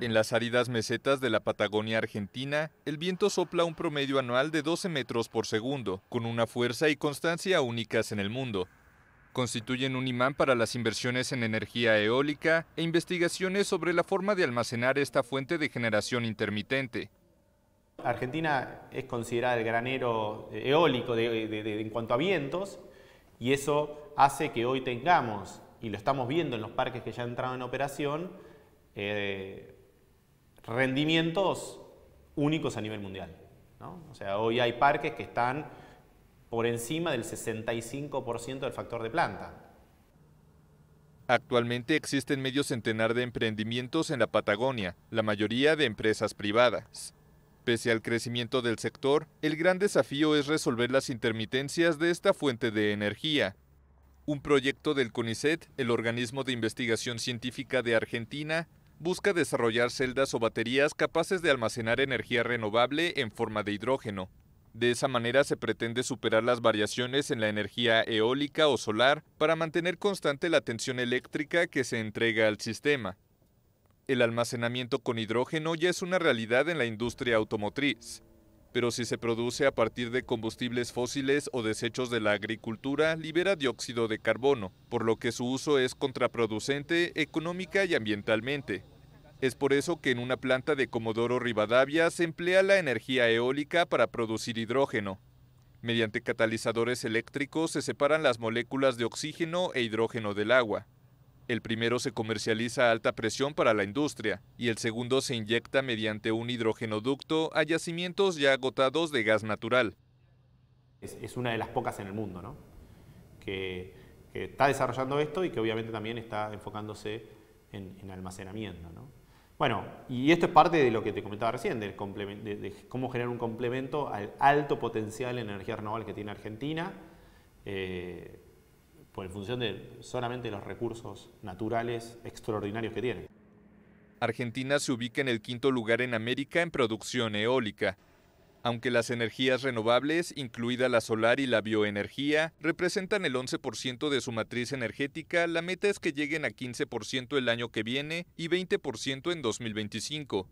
En las áridas mesetas de la Patagonia Argentina, el viento sopla un promedio anual de 12 metros por segundo, con una fuerza y constancia únicas en el mundo. Constituyen un imán para las inversiones en energía eólica e investigaciones sobre la forma de almacenar esta fuente de generación intermitente. Argentina es considerada el granero eh, eólico en cuanto a vientos y eso hace que hoy tengamos, y lo estamos viendo en los parques que ya han entrado en operación, eh, rendimientos únicos a nivel mundial. O sea, hoy hay parques que están por encima del 65% del factor de planta. Actualmente existen medio centenar de emprendimientos en la Patagonia, la mayoría de empresas privadas. Pese al crecimiento del sector, el gran desafío es resolver las intermitencias de esta fuente de energía. Un proyecto del CONICET, el organismo de investigación científica de Argentina, busca desarrollar celdas o baterías capaces de almacenar energía renovable en forma de hidrógeno. De esa manera se pretende superar las variaciones en la energía eólica o solar para mantener constante la tensión eléctrica que se entrega al sistema. El almacenamiento con hidrógeno ya es una realidad en la industria automotriz pero si se produce a partir de combustibles fósiles o desechos de la agricultura, libera dióxido de carbono, por lo que su uso es contraproducente económica y ambientalmente. Es por eso que en una planta de Comodoro Rivadavia se emplea la energía eólica para producir hidrógeno. Mediante catalizadores eléctricos se separan las moléculas de oxígeno e hidrógeno del agua. El primero se comercializa a alta presión para la industria y el segundo se inyecta mediante un hidrogenoducto a yacimientos ya agotados de gas natural. Es, una de las pocas en el mundo que, está desarrollando esto y que obviamente también está enfocándose en, almacenamiento. Bueno, y esto es parte de lo que te comentaba recién, de, cómo generar un complemento al alto potencial de energía renovable que tiene Argentina. Eh, por en función de solamente los recursos naturales extraordinarios que tiene. Argentina se ubica en el quinto lugar en América en producción eólica. Aunque las energías renovables, incluida la solar y la bioenergía, representan el 11% de su matriz energética, la meta es que lleguen a 15% el año que viene y 20% en 2025.